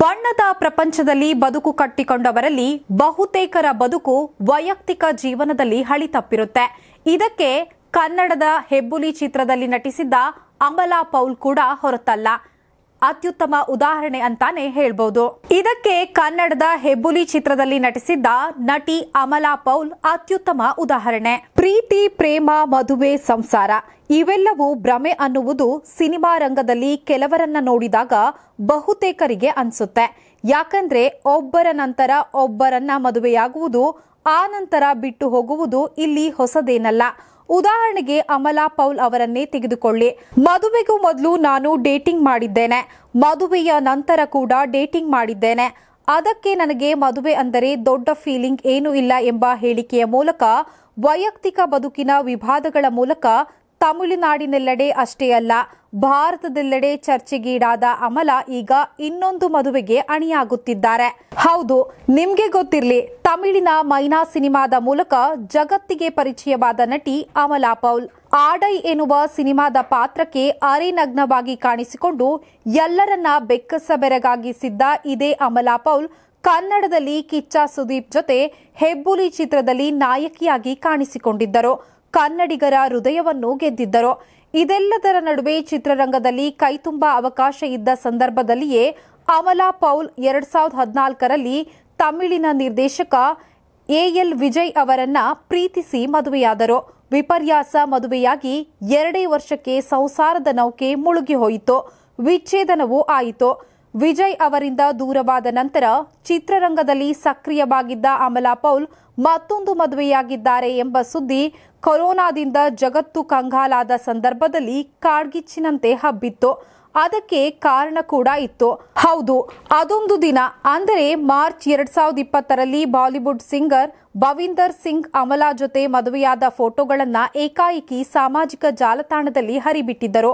ಬಣ್ಣದ ಪ್ರಪಂಚದಲ್ಲಿ ಬದುಕು ಕಟ್ಟಿಕೊಂಡವರಲ್ಲಿ ಬಹುತೇಕರ ಬದುಕು ವೈಯಕ್ತಿಕ ಜೀವನದಲ್ಲಿ ಹಳಿ ತಪ್ಪಿರುತ್ತೆ ಇದಕ್ಕೆ ಕನ್ನಡದ ಹೆಬ್ಬುಲಿ ಚಿತ್ರದಲ್ಲಿ ನಟಿಸಿದ್ದ ಅಮಲಾ ಪೌಲ್ ಕೂಡ ಹೊರತಲ್ಲ ಅತ್ಯುತ್ತಮ ಉದಾಹರಣೆ ಅಂತಾನೆ ಹೇಳ್ಬೋದು ಇದಕ್ಕೆ ಕನ್ನಡದ ಹೆಬ್ಬುಲಿ ಚಿತ್ರದಲ್ಲಿ ನಟಿಸಿದ್ದ ನಟಿ ಅಮಲಾ ಪೌಲ್ ಅತ್ಯುತ್ತಮ ಉದಾಹರಣೆ ಪ್ರೀತಿ ಪ್ರೇಮ ಮದುವೆ ಸಂಸಾರ ಇವೆಲ್ಲವೂ ಭ್ರಮೆ ಅನ್ನುವುದು ಸಿನಿಮಾ ರಂಗದಲ್ಲಿ ಕೆಲವರನ್ನ ನೋಡಿದಾಗ ಬಹುತೇಕರಿಗೆ ಅನ್ಸುತ್ತೆ ಯಾಕಂದ್ರೆ ಒಬ್ಬರ ನಂತರ ಒಬ್ಬರನ್ನ ಮದುವೆಯಾಗುವುದು ಆ ನಂತರ ಬಿಟ್ಟು ಹೋಗುವುದು ಇಲ್ಲಿ ಹೊಸದೇನಲ್ಲ ಉದಾಹರಣೆಗೆ ಅಮಲಾ ಪೌಲ್ ಅವರನ್ನೇ ತೆಗೆದುಕೊಳ್ಳಿ ಮದುವೆಗೂ ಮೊದಲು ನಾನು ಡೇಟಿಂಗ್ ಮಾಡಿದ್ದೇನೆ ಮದುವೆಯ ನಂತರ ಕೂಡ ಡೇಟಿಂಗ್ ಮಾಡಿದ್ದೇನೆ ಅದಕ್ಕೆ ನನಗೆ ಮದುವೆ ಅಂದರೆ ದೊಡ್ಡ ಫೀಲಿಂಗ್ ಏನೂ ಇಲ್ಲ ಎಂಬ ಹೇಳಿಕೆಯ ಮೂಲಕ ವೈಯಕ್ತಿಕ ಬದುಕಿನ ವಿವಾದಗಳ ಮೂಲಕ ತಮಿಳುನಾಡಿನೆಲ್ಲೆಡೆ ಅಷ್ಟೇ ಅಲ್ಲ ಭಾರತದೆಲ್ಲೆಡೆ ಚರ್ಚೆಗೀಡಾದ ಅಮಲ ಈಗ ಇನ್ನೊಂದು ಮದುವೆಗೆ ಅಣಿಯಾಗುತ್ತಿದ್ದಾರೆ ಹೌದು ನಿಮ್ಗೆ ಗೊತ್ತಿರಲಿ ತಮಿಳಿನ ಮೈನಾ ಸಿನಿಮಾದ ಮೂಲಕ ಜಗತ್ತಿಗೆ ಪರಿಚಯವಾದ ನಟಿ ಅಮಲಾ ಪೌಲ್ ಆಡೈ ಎನ್ನುವ ಸಿನಿಮಾದ ಪಾತ್ರಕ್ಕೆ ನಗ್ನವಾಗಿ ಕಾಣಿಸಿಕೊಂಡು ಎಲ್ಲರನ್ನ ಬೆಕ್ಕಸ ಬೆರಗಾಗಿಸಿದ್ದ ಇದೇ ಅಮಲಾ ಪೌಲ್ ಕನ್ನಡದಲ್ಲಿ ಕಿಚ್ಚ ಸುದೀಪ್ ಜೊತೆ ಹೆಬ್ಬುಲಿ ಚಿತ್ರದಲ್ಲಿ ನಾಯಕಿಯಾಗಿ ಕಾಣಿಸಿಕೊಂಡಿದ್ದರು ಕನ್ನಡಿಗರ ಹೃದಯವನ್ನು ಗೆದ್ದಿದ್ದರು ಇದೆಲ್ಲದರ ನಡುವೆ ಚಿತ್ರರಂಗದಲ್ಲಿ ಕೈತುಂಬ ಅವಕಾಶ ಇದ್ದ ಸಂದರ್ಭದಲ್ಲಿಯೇ ಅಮಲಾ ಪೌಲ್ ಎರಡ್ ಸಾವಿರದ ಹದಿನಾಲ್ಕರಲ್ಲಿ ತಮಿಳಿನ ನಿರ್ದೇಶಕ ಎಎಲ್ ವಿಜಯ್ ಅವರನ್ನ ಪ್ರೀತಿಸಿ ಮದುವೆಯಾದರು ವಿಪರ್ಯಾಸ ಮದುವೆಯಾಗಿ ಎರಡೇ ವರ್ಷಕ್ಕೆ ಸಂಸಾರದ ನೌಕೆ ಮುಳುಗಿ ಹೋಯಿತು ವಿಚ್ಛೇದನವೂ ಆಯಿತು ವಿಜಯ್ ಅವರಿಂದ ದೂರವಾದ ನಂತರ ಚಿತ್ರರಂಗದಲ್ಲಿ ಸಕ್ರಿಯವಾಗಿದ್ದ ಅಮಲಾ ಪೌಲ್ ಮತ್ತೊಂದು ಮದುವೆಯಾಗಿದ್ದಾರೆ ಎಂಬ ಸುದ್ದಿ ಕೊರೋನಾದಿಂದ ಜಗತ್ತು ಕಂಗಾಲಾದ ಸಂದರ್ಭದಲ್ಲಿ ಕಾಡ್ಗಿಚ್ಚಿನಂತೆ ಹಬ್ಬಿತ್ತು ಅದಕ್ಕೆ ಕಾರಣ ಕೂಡ ಇತ್ತು ಹೌದು ಅದೊಂದು ದಿನ ಅಂದರೆ ಮಾರ್ಚ್ ಎರಡ್ ಸಾವಿರದ ಇಪ್ಪತ್ತರಲ್ಲಿ ಬಾಲಿವುಡ್ ಸಿಂಗರ್ ಬವಿಂದರ್ ಸಿಂಗ್ ಅಮಲಾ ಜೊತೆ ಮದುವೆಯಾದ ಫೋಟೋಗಳನ್ನ ಏಕಾಏಕಿ ಸಾಮಾಜಿಕ ಜಾಲತಾಣದಲ್ಲಿ ಹರಿಬಿಟ್ಟಿದ್ದರು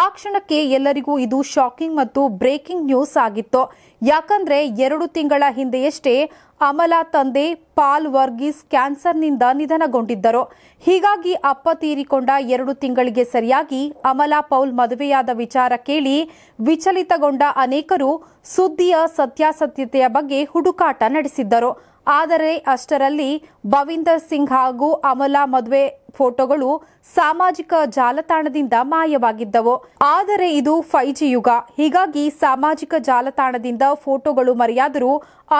ಆ ಕ್ಷಣಕ್ಕೆ ಎಲ್ಲರಿಗೂ ಇದು ಶಾಕಿಂಗ್ ಮತ್ತು ಬ್ರೇಕಿಂಗ್ ನ್ಯೂಸ್ ಆಗಿತ್ತು ಯಾಕಂದ್ರೆ ಎರಡು ತಿಂಗಳ ಹಿಂದೆಯಷ್ಟೇ ಅಮಲಾ ತಂದೆ ಪಾಲ್ ವರ್ಗೀಸ್ ಕ್ಯಾನ್ಸರ್ನಿಂದ ನಿಧನಗೊಂಡಿದ್ದರು ಹೀಗಾಗಿ ಅಪ್ಪ ತೀರಿಕೊಂಡ ಎರಡು ತಿಂಗಳಿಗೆ ಸರಿಯಾಗಿ ಅಮಲಾ ಪೌಲ್ ಮದುವೆಯಾದ ವಿಚಾರ ಕೇಳಿ ವಿಚಲಿತಗೊಂಡ ಅನೇಕರು ಸುದ್ದಿಯ ಸತ್ಯಾಸತ್ಯತೆಯ ಬಗ್ಗೆ ಹುಡುಕಾಟ ನಡೆಸಿದ್ದರು ಆದರೆ ಅಷ್ಟರಲ್ಲಿ ಬವಿಂದರ್ ಸಿಂಗ್ ಹಾಗೂ ಅಮಲಾ ಮದುವೆ ಫೋಟೋಗಳು ಸಾಮಾಜಿಕ ಜಾಲತಾಣದಿಂದ ಮಾಯವಾಗಿದ್ದವು ಆದರೆ ಇದು ಫೈವ್ ಜಿ ಯುಗ ಹೀಗಾಗಿ ಸಾಮಾಜಿಕ ಜಾಲತಾಣದಿಂದ ಫೋಟೋಗಳು ಮರೆಯಾದರೂ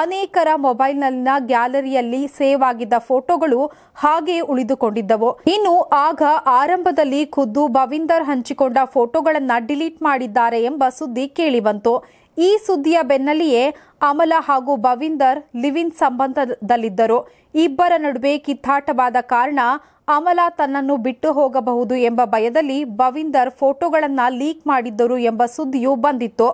ಅನೇಕರ ಮೊಬೈಲ್ನಲ್ಲಿನ ಗ್ಯಾಲರಿಯಲ್ಲಿ ಸೇವ್ ಆಗಿದ್ದ ಫೋಟೋಗಳು ಹಾಗೆ ಉಳಿದುಕೊಂಡಿದ್ದವು ಇನ್ನು ಆಗ ಆರಂಭದಲ್ಲಿ ಖುದ್ದು ಬವಿಂದರ್ ಹಂಚಿಕೊಂಡ ಫೋಟೋಗಳನ್ನು ಡಿಲೀಟ್ ಮಾಡಿದ್ದಾರೆ ಎಂಬ ಸುದ್ದಿ ಕೇಳಿಬಂತು ಈ ಸುದ್ದಿಯ ಬೆನ್ನಲ್ಲಿಯೇ ಅಮಲ ಹಾಗೂ ಬವಿಂದರ್ ಲಿವಿನ್ ಸಂಬಂಧದಲ್ಲಿದ್ದರು ಇಬ್ಬರ ನಡುವೆ ಕಿತ್ತಾಟವಾದ ಕಾರಣ ಅಮಲ ತನ್ನನ್ನು ಬಿಟ್ಟು ಹೋಗಬಹುದು ಎಂಬ ಭಯದಲ್ಲಿ ಬವಿಂದರ್ ಫೋಟೋಗಳನ್ನು ಲೀಕ್ ಮಾಡಿದ್ದರು ಎಂಬ ಸುದ್ದಿಯು ಬಂದಿತ್ತು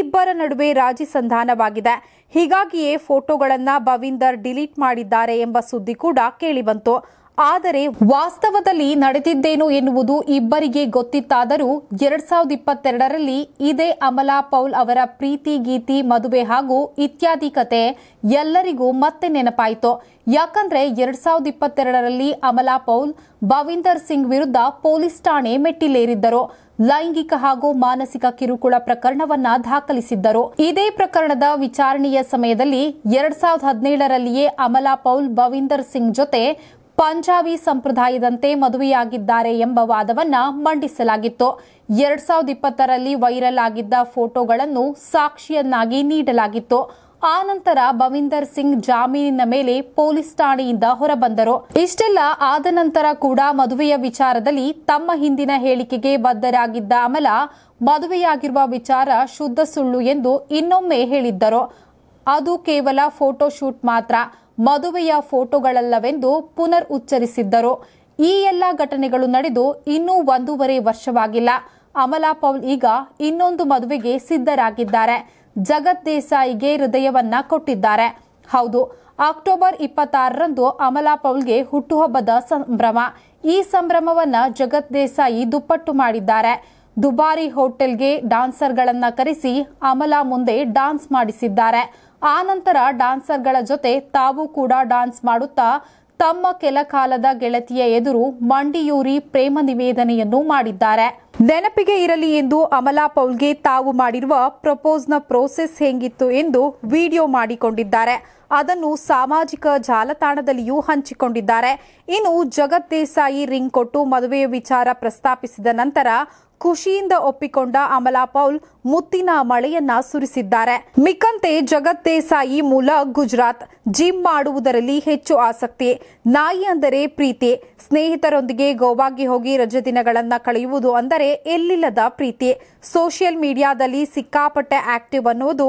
ಇಬ್ಬರ ನಡುವೆ ರಾಜಿ ಸಂಧಾನವಾಗಿದೆ ಹೀಗಾಗಿಯೇ ಫೋಟೋಗಳನ್ನು ಬವಿಂದರ್ ಡಿಲೀಟ್ ಮಾಡಿದ್ದಾರೆ ಎಂಬ ಸುದ್ದಿ ಕೂಡ ಕೇಳಿಬಂತು ಆದರೆ ವಾಸ್ತವದಲ್ಲಿ ನಡೆದಿದ್ದೇನು ಎನ್ನುವುದು ಇಬ್ಬರಿಗೆ ಗೊತ್ತಿತ್ತಾದರೂ ಎರಡ್ ಸಾವಿರದ ಇಪ್ಪತ್ತೆರಡರಲ್ಲಿ ಇದೇ ಅಮಲಾ ಪೌಲ್ ಅವರ ಪ್ರೀತಿ ಗೀತಿ ಮದುವೆ ಹಾಗೂ ಇತ್ಯಾದಿ ಕತೆ ಎಲ್ಲರಿಗೂ ಮತ್ತೆ ನೆನಪಾಯಿತು ಯಾಕಂದ್ರೆ ಎರಡ್ ಸಾವಿರದ ಇಪ್ಪತ್ತೆರಡರಲ್ಲಿ ಅಮಲಾ ಪೌಲ್ ಭವಿಂದರ್ ಸಿಂಗ್ ವಿರುದ್ಧ ಪೊಲೀಸ್ ಠಾಣೆ ಮೆಟ್ಟಿಲೇರಿದ್ದರು ಲೈಂಗಿಕ ಹಾಗೂ ಮಾನಸಿಕ ಕಿರುಕುಳ ಪ್ರಕರಣವನ್ನ ದಾಖಲಿಸಿದ್ದರು ಇದೇ ಪ್ರಕರಣದ ವಿಚಾರಣೆಯ ಸಮಯದಲ್ಲಿ ಎರಡ್ ಸಾವಿರದ ಹದಿನೇಳರಲ್ಲಿಯೇ ಅಮಲಾ ಪೌಲ್ ಭವಿಂದರ್ ಸಿಂಗ್ ಜೊತೆ ಪಂಜಾಬಿ ಸಂಪ್ರದಾಯದಂತೆ ಮದುವೆಯಾಗಿದ್ದಾರೆ ಎಂಬ ವಾದವನ್ನು ಮಂಡಿಸಲಾಗಿತ್ತು ಎರಡ್ ಸಾವಿರದ ಇಪ್ಪತ್ತರಲ್ಲಿ ವೈರಲ್ ಆಗಿದ್ದ ಫೋಟೋಗಳನ್ನು ಸಾಕ್ಷಿಯನ್ನಾಗಿ ನೀಡಲಾಗಿತ್ತು ಆ ನಂತರ ಭವಿಂದರ್ ಸಿಂಗ್ ಜಾಮೀನಿನ ಮೇಲೆ ಪೊಲೀಸ್ ಠಾಣೆಯಿಂದ ಹೊರಬಂದರು ಇಷ್ಟೆಲ್ಲ ಆದ ನಂತರ ಕೂಡ ಮದುವೆಯ ವಿಚಾರದಲ್ಲಿ ತಮ್ಮ ಹಿಂದಿನ ಹೇಳಿಕೆಗೆ ಬದ್ಧರಾಗಿದ್ದ ಅಮಲ ಮದುವೆಯಾಗಿರುವ ವಿಚಾರ ಶುದ್ಧ ಸುಳ್ಳು ಎಂದು ಇನ್ನೊಮ್ಮೆ ಹೇಳಿದ್ದರು ಅದು ಕೇವಲ ಫೋಟೋಶೂಟ್ ಮಾತ್ರ ಮದುವೆಯ ಫೋಟೋಗಳಲ್ಲವೆಂದು ಪುನರ್ ಉಚ್ಚರಿಸಿದ್ದರು ಈ ಎಲ್ಲ ಘಟನೆಗಳು ನಡೆದು ಇನ್ನೂ ಒಂದೂವರೆ ವರ್ಷವಾಗಿಲ್ಲ ಅಮಲಾ ಪೌಲ್ ಈಗ ಇನ್ನೊಂದು ಮದುವೆಗೆ ಸಿದ್ಧರಾಗಿದ್ದಾರೆ ಜಗತ್ ದೇಸಾಯಿಗೆ ಹೃದಯವನ್ನ ಕೊಟ್ಟಿದ್ದಾರೆ ಹೌದು ಅಕ್ಟೋಬರ್ ಇಪ್ಪತ್ತಾರರಂದು ಅಮಲಾ ಪೌಲ್ಗೆ ಹುಟ್ಟುಹಬ್ಬದ ಸಂಭ್ರಮ ಈ ಸಂಭ್ರಮವನ್ನ ಜಗತ್ ದೇಸಾಯಿ ದುಪ್ಪಟ್ಟು ಮಾಡಿದ್ದಾರೆ ದುಬಾರಿ ಹೋಟೆಲ್ಗೆ ಡಾನ್ಸರ್ಗಳನ್ನ ಕರೆಸಿ ಅಮಲಾ ಮುಂದೆ ಡಾನ್ಸ್ ಮಾಡಿಸಿದ್ದಾರೆ ಆ ನಂತರ ಡಾನ್ಸರ್ಗಳ ಜೊತೆ ತಾವು ಕೂಡ ಡಾನ್ಸ್ ಮಾಡುತ್ತಾ ತಮ್ಮ ಕೆಲ ಕಾಲದ ಗೆಳತಿಯ ಎದುರು ಮಂಡಿಯೂರಿ ಪ್ರೇಮ ನಿವೇದನೆಯನ್ನು ಮಾಡಿದ್ದಾರೆ ನೆನಪಿಗೆ ಇರಲಿ ಎಂದು ಅಮಲಾ ಪೌಲ್ಗೆ ತಾವು ಮಾಡಿರುವ ಪ್ರಪೋಸ್ನ ಪ್ರೋಸೆಸ್ ಹೇಗಿತ್ತು ಎಂದು ವಿಡಿಯೋ ಮಾಡಿಕೊಂಡಿದ್ದಾರೆ ಅದನ್ನು ಸಾಮಾಜಿಕ ಜಾಲತಾಣದಲ್ಲಿಯೂ ಹಂಚಿಕೊಂಡಿದ್ದಾರೆ ಇನ್ನು ಜಗತ್ ದೇಸಾಯಿ ರಿಂಗ್ ಕೊಟ್ಟು ಮದುವೆಯ ವಿಚಾರ ಪ್ರಸ್ತಾಪಿಸಿದ ನಂತರ ಖುಷಿಯಿಂದ ಒಪ್ಪಿಕೊಂಡ ಅಮಲಾ ಪೌಲ್ ಮುತ್ತಿನ ಮಳೆಯನ್ನ ಸುರಿಸಿದ್ದಾರೆ ಮಿಕಂತೆ ಜಗತ್ ದೇಸಾಯಿ ಮೂಲ ಗುಜರಾತ್ ಜಿಮ್ ಮಾಡುವುದರಲ್ಲಿ ಹೆಚ್ಚು ಆಸಕ್ತಿ ನಾಯಿ ಅಂದರೆ ಪ್ರೀತಿ ಸ್ನೇಹಿತರೊಂದಿಗೆ ಗೋವಾಗೆ ಹೋಗಿ ರಜೆ ದಿನಗಳನ್ನ ಕಳೆಯುವುದು ಅಂದರೆ ಎಲ್ಲಿಲ್ಲದ ಪ್ರೀತಿ ಸೋಷಿಯಲ್ ಮೀಡಿಯಾದಲ್ಲಿ ಸಿಕ್ಕಾಪಟ್ಟೆ ಆಕ್ಟಿವ್ ಅನ್ನುವುದು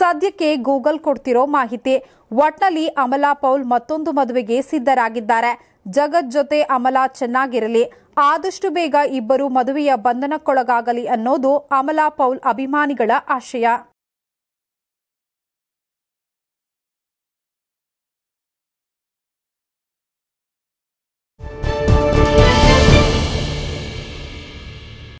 ಸದ್ಯಕ್ಕೆ ಗೂಗಲ್ ಕೊಡ್ತಿರೋ ಮಾಹಿತಿ ಒಟ್ನಲ್ಲಿ ಅಮಲಾ ಪೌಲ್ ಮತ್ತೊಂದು ಮದುವೆಗೆ ಸಿದ್ಧರಾಗಿದ್ದಾರೆ ಜಗತ್ ಜೊತೆ ಅಮಲಾ ಚೆನ್ನಾಗಿರಲಿ ಆದಷ್ಟು ಬೇಗ ಇಬ್ಬರು ಮದುವೆಯ ಬಂಧನಕ್ಕೊಳಗಾಗಲಿ ಅನ್ನೋದು ಅಮಲಾ ಪೌಲ್ ಅಭಿಮಾನಿಗಳ ಆಶಯ